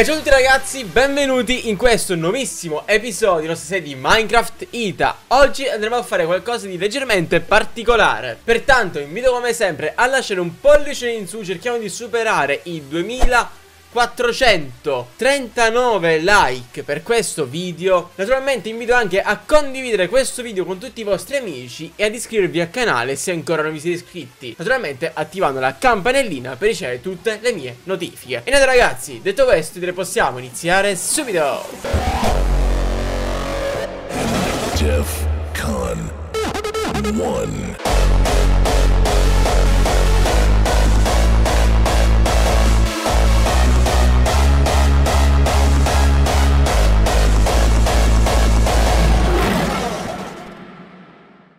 E ciao a tutti ragazzi, benvenuti in questo nuovissimo episodio della serie di Minecraft Ita Oggi andremo a fare qualcosa di leggermente particolare Pertanto invito come sempre a lasciare un pollice in su, cerchiamo di superare i 2000 439 like per questo video Naturalmente invito anche a condividere questo video con tutti i vostri amici E ad iscrivervi al canale se ancora non vi siete iscritti Naturalmente attivando la campanellina per ricevere tutte le mie notifiche E niente ragazzi, detto questo direi possiamo iniziare subito Def Con 1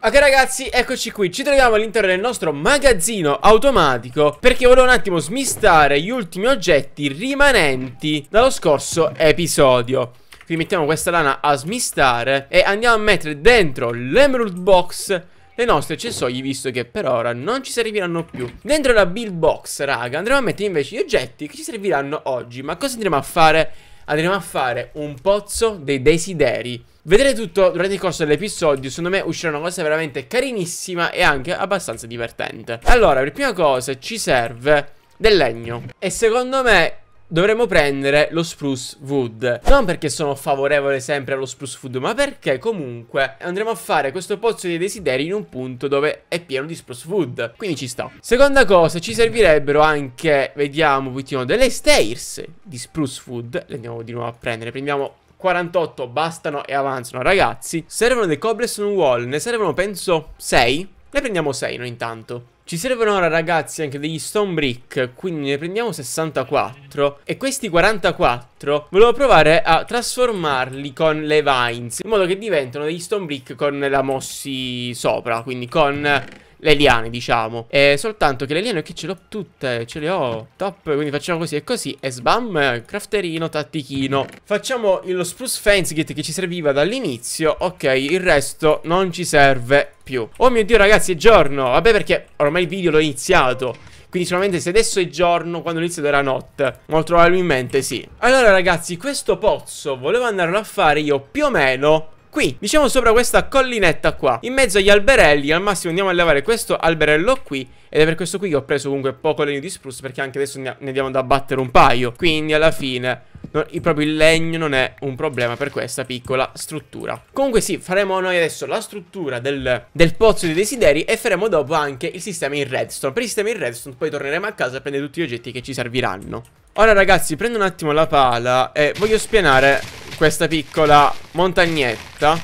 Ok ragazzi, eccoci qui, ci troviamo all'interno del nostro magazzino automatico perché volevo un attimo smistare gli ultimi oggetti rimanenti dallo scorso episodio Quindi mettiamo questa lana a smistare e andiamo a mettere dentro l'emerald box le nostre accessori visto che per ora non ci serviranno più Dentro la build box raga andremo a mettere invece gli oggetti che ci serviranno oggi Ma cosa andremo a fare andremo a fare un pozzo dei desideri. Vedrete tutto durante il corso dell'episodio, secondo me uscirà una cosa veramente carinissima e anche abbastanza divertente. Allora, per prima cosa ci serve del legno. E secondo me dovremmo prendere lo spruce wood Non perché sono favorevole sempre allo spruce wood Ma perché comunque andremo a fare questo pozzo dei desideri in un punto dove è pieno di spruce wood Quindi ci sta Seconda cosa ci servirebbero anche, vediamo un pochino, delle stairs di spruce wood Le andiamo di nuovo a prendere Prendiamo 48 bastano e avanzano ragazzi Servono dei cobblestone wall Ne servono penso 6 ne prendiamo 6 noi intanto. Ci servono ora ragazzi anche degli stone brick, quindi ne prendiamo 64 e questi 44 volevo provare a trasformarli con le vines, in modo che diventano degli stone brick con la mossi sopra, quindi con le liane, diciamo. È soltanto che le liane che ce le ho tutte, ce le ho. Top, quindi facciamo così e così. E sbam, crafterino, tattichino. Facciamo lo spruce fence kit che ci serviva dall'inizio. Ok, il resto non ci serve più. Oh mio Dio, ragazzi, è giorno. Vabbè, perché ormai il video l'ho iniziato. Quindi solamente se adesso è giorno, quando inizia era notte. Molto probabilmente sì. Allora ragazzi, questo pozzo volevo andarlo a fare io più o meno qui Diciamo sopra questa collinetta qua In mezzo agli alberelli Al massimo andiamo a levare questo alberello qui Ed è per questo qui che ho preso comunque poco legno di spruce Perché anche adesso ne andiamo ad abbattere un paio Quindi alla fine non, proprio il legno non è un problema per questa piccola struttura Comunque sì, faremo noi adesso la struttura del, del, pozzo dei desideri E faremo dopo anche il sistema in redstone Per il sistema in redstone poi torneremo a casa a prendere tutti gli oggetti che ci serviranno Ora ragazzi, prendo un attimo la pala e voglio spianare questa piccola montagnetta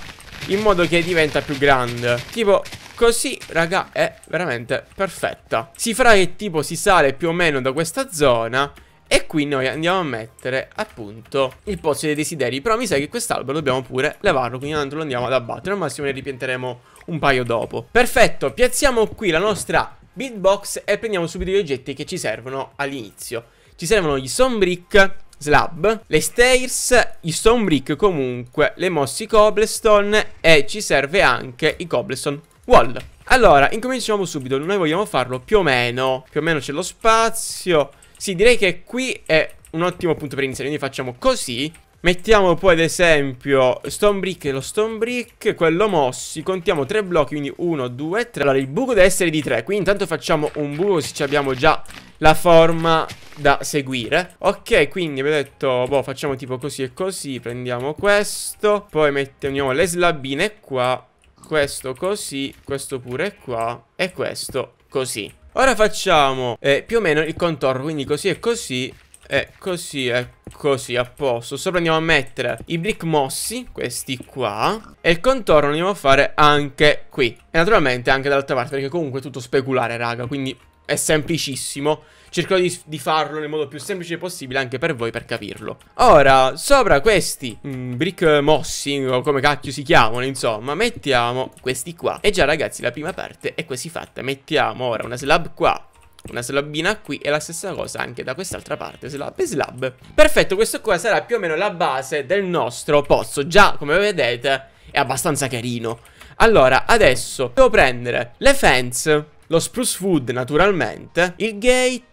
in modo che diventa più grande. Tipo così, raga, è veramente perfetta. Si farà che tipo si sale più o meno da questa zona e qui noi andiamo a mettere appunto il pozzo dei desideri Però mi sa che quest'albero dobbiamo pure levarlo Quindi tanto lo andiamo ad abbattere Al massimo ne ripianteremo un paio dopo Perfetto, piazziamo qui la nostra beatbox E prendiamo subito gli oggetti che ci servono all'inizio Ci servono gli stone brick slab, le stairs, i stone brick comunque, le mossi cobblestone e ci serve anche i cobblestone wall. Allora, incominciamo subito, noi vogliamo farlo più o meno, più o meno c'è lo spazio. Sì, direi che qui è un ottimo punto per iniziare, quindi facciamo così Mettiamo poi ad esempio Stone Brick e lo Stone Brick, quello Mossi, contiamo tre blocchi, quindi uno, due, tre Allora il buco deve essere di tre quindi intanto facciamo un buco Se abbiamo già la forma da seguire Ok, quindi abbiamo detto, boh, facciamo tipo così e così Prendiamo questo, poi mettiamo le slabine qua Questo così, questo pure qua e questo così Ora facciamo eh, più o meno il contorno, quindi così e così e così, ecco così a posto Sopra andiamo a mettere i brick mossi Questi qua E il contorno andiamo a fare anche qui E naturalmente anche dall'altra parte Perché comunque è tutto speculare raga Quindi è semplicissimo Cercherò di, di, farlo nel modo più semplice possibile anche per voi per capirlo Ora, sopra questi mh, mm, brick mossi o come cacchio si chiamano insomma Mettiamo questi qua E già ragazzi la prima parte è quasi fatta Mettiamo ora una slab qua una slabbina qui e la stessa cosa anche da quest'altra parte, slab e slab. Perfetto, questo qua sarà più o meno la base del nostro pozzo. Già, come vedete, è abbastanza carino. Allora, adesso devo prendere le fence, lo spruce wood naturalmente, il gate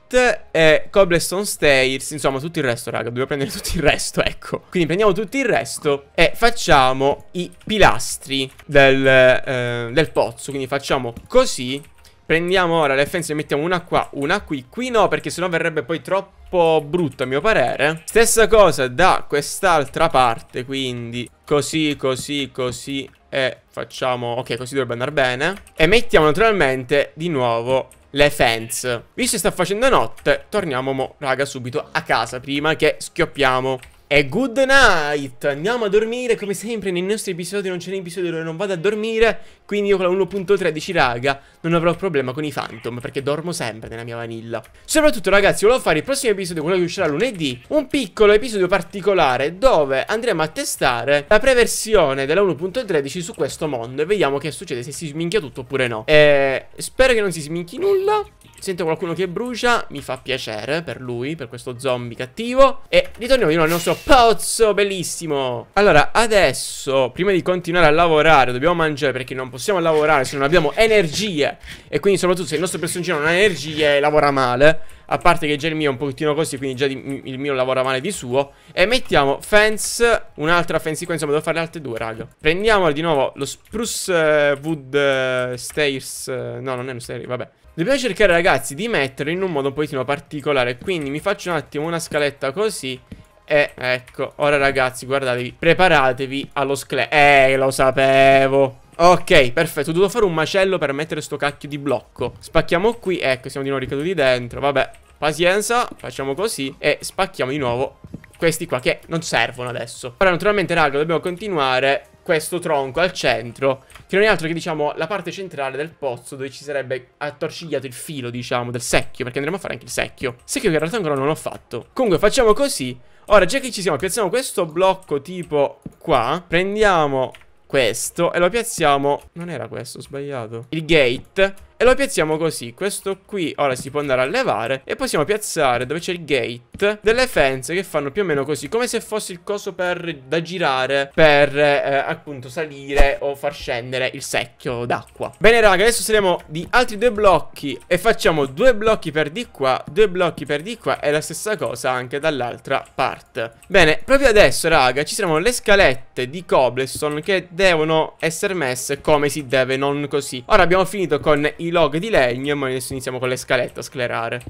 e Cobblestone Stairs Insomma tutto il resto raga Dobbiamo prendere tutto il resto ecco Quindi prendiamo tutto il resto E facciamo i pilastri del, eh, del pozzo Quindi facciamo così Prendiamo ora le fence e mettiamo una qua, una qui. Qui no, perché sennò verrebbe poi troppo brutto a mio parere. Stessa cosa da quest'altra parte, quindi così, così, così e facciamo... Ok, così dovrebbe andare bene. E mettiamo naturalmente di nuovo le fence. Visto che sta facendo notte, torniamo, mo, raga, subito a casa prima che schioppiamo. E good night! Andiamo a dormire come sempre nei nostri episodi, non c'è un episodio dove non vado a dormire quindi io con la 1.13 raga non avrò problema con i Phantom perché dormo sempre nella mia vanilla. Soprattutto ragazzi volevo fare il prossimo episodio, quello che uscirà lunedì, un piccolo episodio particolare dove andremo a testare la preversione della 1.13 su questo mondo e vediamo che succede se si sminchia tutto oppure no. E eh, spero che non si sminchi nulla. Sento qualcuno che brucia, mi fa piacere per lui, per questo zombie cattivo. E ritorniamo di nuovo al nostro pozzo bellissimo. Allora, adesso, prima di continuare a lavorare, dobbiamo mangiare perché non possiamo lavorare, se non abbiamo energie E quindi soprattutto se il nostro personaggio non ha energie lavora male A parte che già il mio è un pochettino così, quindi già di, il mio lavora male di suo E mettiamo fence, un'altra fence sequence, insomma, devo fare le altre due, raga Prendiamo di nuovo lo spruce eh, wood eh, stairs eh, No, non è un stairs, vabbè Dobbiamo cercare ragazzi di metterlo in un modo un pochettino particolare Quindi mi faccio un attimo una scaletta così e ecco, ora ragazzi, guardatevi, preparatevi allo sclero. Eh, lo sapevo. Ok, perfetto, ho dovuto fare un macello per mettere sto cacchio di blocco Spacchiamo qui, ecco, siamo di nuovo ricaduti dentro, vabbè Pazienza, facciamo così e spacchiamo di nuovo questi qua che non servono adesso Ora naturalmente raga dobbiamo continuare questo tronco al centro Che non è altro che diciamo la parte centrale del pozzo dove ci sarebbe attorcigliato il filo diciamo del secchio Perché andremo a fare anche il secchio Secchio che in realtà ancora non ho fatto Comunque facciamo così Ora già che ci siamo piazziamo questo blocco tipo qua Prendiamo questo e lo piazziamo... Non era questo, ho sbagliato. Il gate e lo piazziamo così, questo qui ora si può andare a levare e possiamo piazzare dove c'è il gate delle fenze che fanno più o meno così, come se fosse il coso per, da girare per eh, appunto salire o far scendere il secchio d'acqua. Bene raga, adesso saliamo di altri due blocchi e facciamo due blocchi per di qua, due blocchi per di qua e la stessa cosa anche dall'altra parte. Bene, proprio adesso raga ci saranno le scalette di cobblestone che devono essere messe come si deve, non così. Ora abbiamo finito con il i log di legno ma adesso iniziamo con le scalette a sclerare.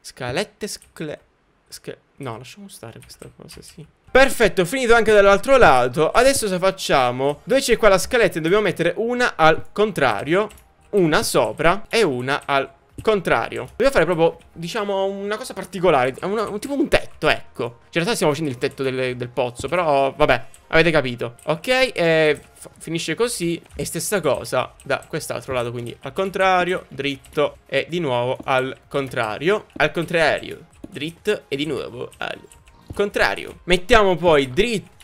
Scalette scle... scle... No, lasciamo stare questa cosa, sì. Perfetto, finito anche dall'altro lato. Adesso cosa facciamo? Dove c'è qua la scaletta dobbiamo mettere una al contrario, una sopra e una al contrario. Dobbiamo fare proprio, diciamo, una cosa particolare. Una, tipo un tetto, ecco. Cioè, in realtà stiamo facendo il tetto del, del pozzo, però vabbè, avete capito. Ok, eh, finisce così. E stessa cosa da quest'altro lato, quindi al contrario, dritto e di nuovo al contrario. Al contrario, dritto e di nuovo al contrario. Mettiamo poi dritto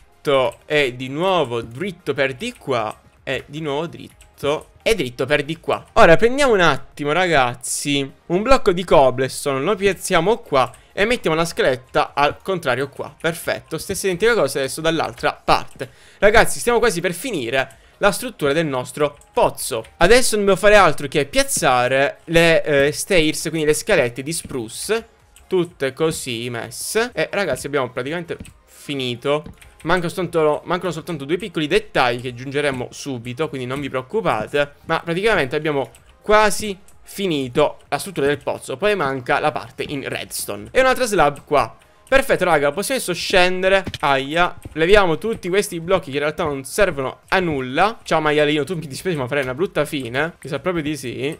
e di nuovo dritto per di qua è di nuovo dritto e dritto per di qua. Ora prendiamo un attimo ragazzi un blocco di cobblestone, lo piazziamo qua e mettiamo la scheletta al contrario qua. Perfetto, stessa identica cosa adesso dall'altra parte. Ragazzi stiamo quasi per finire la struttura del nostro pozzo. Adesso non devo fare altro che piazzare le eh, stairs, quindi le scalette di spruce, tutte così messe. E ragazzi abbiamo praticamente finito Mancano soltanto, mancano soltanto due piccoli dettagli che aggiungeremo subito, quindi non vi preoccupate. Ma praticamente abbiamo quasi finito la struttura del pozzo. Poi manca la parte in redstone. E un'altra slab qua. Perfetto raga, possiamo adesso scendere Aia, leviamo tutti questi blocchi che in realtà non servono a nulla Ciao maialino, tu mi dispiace, ma farei una brutta fine Mi sa proprio di sì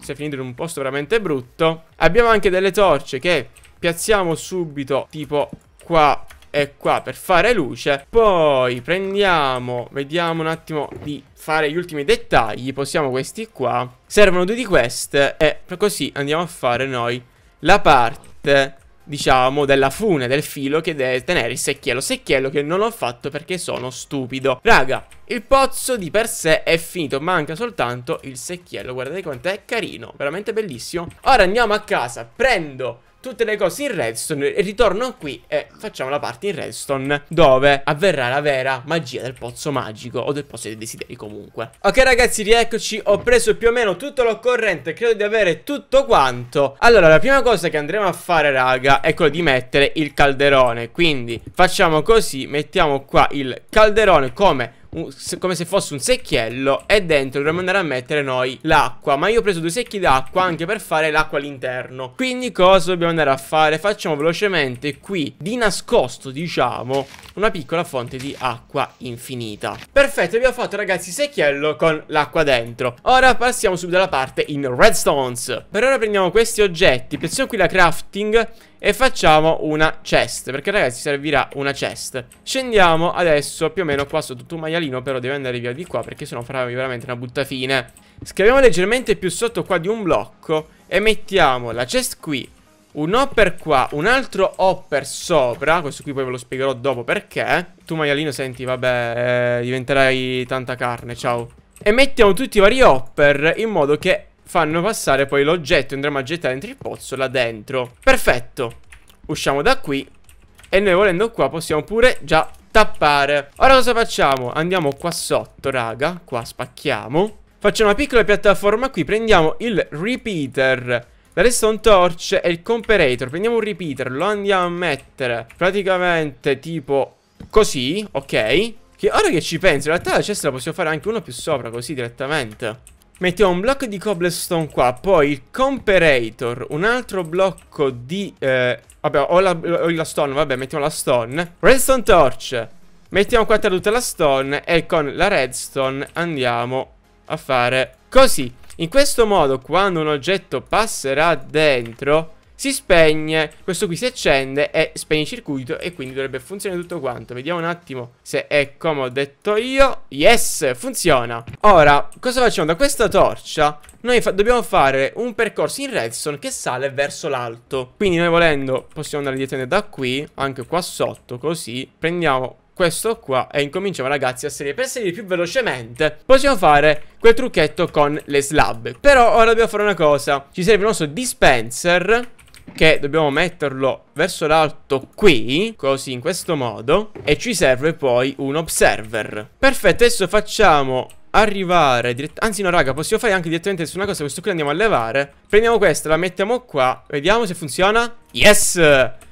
Si è finito in un posto veramente brutto Abbiamo anche delle torce che piazziamo subito Tipo qua è qua per fare luce Poi prendiamo, vediamo un attimo di fare gli ultimi dettagli Possiamo questi qua Servono due di queste e così andiamo a fare noi la parte diciamo, della fune, del filo che deve tenere il secchiello. Secchiello che non ho fatto perché sono stupido. Raga, il pozzo di per sé è finito, manca soltanto il secchiello. Guardate quanto è carino, veramente bellissimo. Ora andiamo a casa, prendo tutte le cose in redstone Ritorno qui e facciamo la parte in redstone Dove avverrà la vera magia del pozzo magico O del pozzo dei desideri comunque Ok ragazzi rieccoci Ho preso più o meno tutto l'occorrente Credo di avere tutto quanto Allora la prima cosa che andremo a fare raga È quello di mettere il calderone Quindi facciamo così Mettiamo qua il calderone come un, se, come se fosse un secchiello e dentro dovremmo andare a mettere noi l'acqua. Ma io ho preso due secchi d'acqua anche per fare l'acqua all'interno. Quindi cosa dobbiamo andare a fare? Facciamo velocemente qui di nascosto, diciamo, una piccola fonte di acqua infinita. Perfetto, abbiamo fatto ragazzi secchiello con l'acqua dentro. Ora passiamo subito alla parte in redstones. Per ora prendiamo questi oggetti, pensiamo qui la crafting e facciamo una chest Perché ragazzi servirà una chest Scendiamo adesso più o meno qua sotto un maialino Però deve andare via di qua perché sennò farà veramente una butta fine Scriviamo leggermente più sotto qua di un blocco E mettiamo la chest qui un hopper qua, un altro hopper sopra Questo qui poi ve lo spiegherò dopo perché Tu maialino senti, vabbè, eh, diventerai tanta carne, ciao E mettiamo tutti i vari hopper in modo che fanno passare poi l'oggetto andremo a gettare dentro il pozzo là dentro Perfetto Usciamo da qui E noi volendo qua possiamo pure già tappare Ora cosa facciamo? Andiamo qua sotto raga Qua spacchiamo Facciamo una piccola piattaforma qui Prendiamo il repeater la redstone torch e il comparator Prendiamo un repeater, lo andiamo a mettere Praticamente tipo così, ok Che ora che ci penso, in realtà la cesta la possiamo fare anche uno più sopra così direttamente Mettiamo un blocco di cobblestone qua, poi il comperator, un altro blocco di... Eh, vabbè, ho la, ho la, stone, vabbè, mettiamo la stone. Redstone torch. Mettiamo qua tutta la stone e con la redstone andiamo a fare così. In questo modo, quando un oggetto passerà dentro, si spegne, questo qui si accende e spegne il circuito e quindi dovrebbe funzionare tutto quanto. Vediamo un attimo se è come ho detto io. Yes, funziona. Ora, cosa facciamo? Da questa torcia noi fa dobbiamo fare un percorso in redstone che sale verso l'alto. Quindi noi volendo possiamo andare direttamente da qui, anche qua sotto, così. Prendiamo questo qua e incominciamo ragazzi a salire per salire più velocemente possiamo fare quel trucchetto con le slab però ora dobbiamo fare una cosa ci serve il nostro dispenser che dobbiamo metterlo verso l'alto qui, così in questo modo, e ci serve poi un observer. Perfetto, adesso facciamo arrivare direttamente. Anzi, no, raga, possiamo fare anche direttamente su una cosa. Questo qui andiamo a levare. Prendiamo questa, la mettiamo qua. Vediamo se funziona. Yes!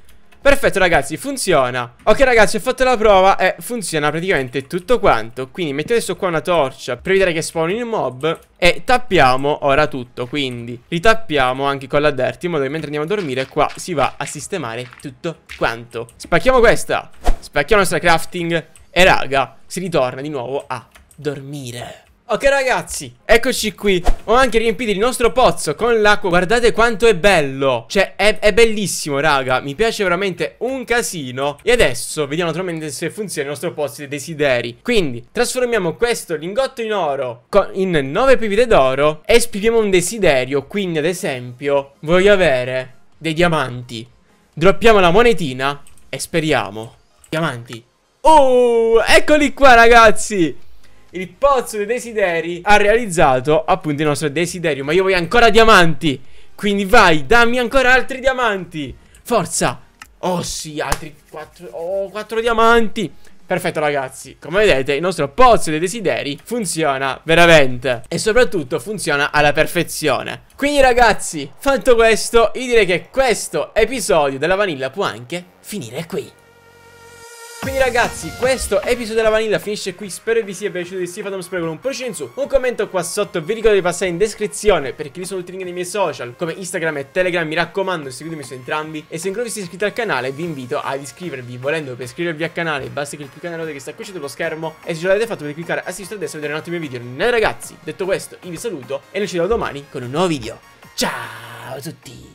Perfetto ragazzi, funziona Ok ragazzi, ho fatto la prova e funziona praticamente tutto quanto Quindi mettete adesso qua una torcia per evitare che spawnino mob E tappiamo ora tutto, quindi ritappiamo anche con la dirty In modo che mentre andiamo a dormire qua si va a sistemare tutto quanto Spacchiamo questa Spacchiamo la nostra crafting E raga, si ritorna di nuovo a dormire Ok ragazzi, eccoci qui Ho anche riempito il nostro pozzo con l'acqua Guardate quanto è bello Cioè è, è, bellissimo raga Mi piace veramente un casino E adesso vediamo naturalmente se funziona il nostro pozzo dei desideri Quindi trasformiamo questo lingotto in oro con, In nove pivite d'oro E spieghiamo un desiderio Quindi ad esempio voglio avere dei diamanti Droppiamo la monetina e speriamo Diamanti Oh, eccoli qua ragazzi il pozzo dei desideri ha realizzato appunto il nostro desiderio. Ma io voglio ancora diamanti. Quindi vai, dammi ancora altri diamanti. Forza. Oh sì, altri 4. Oh, 4 diamanti. Perfetto ragazzi, come vedete il nostro pozzo dei desideri funziona veramente e soprattutto funziona alla perfezione. Quindi ragazzi, fatto questo, io direi che questo episodio della vanilla può anche finire qui. Quindi ragazzi questo episodio della vanilla finisce qui Spero vi sia piaciuto di se fatemi spero con un in su. Un commento qua sotto Vi ricordo di passare in descrizione perché lì sono tutti i link dei miei social Come Instagram e Telegram Mi raccomando seguitemi su entrambi E se ancora vi siete iscritti al canale vi invito ad iscrivervi Volendo per iscrivervi al canale basta cliccare la che sta qui sotto lo schermo E se ce l'avete fatto potete cliccare a sinistra e a destra e vedere un altro mio video Noi ragazzi detto questo io vi saluto E noi ci vediamo domani con un nuovo video Ciao a tutti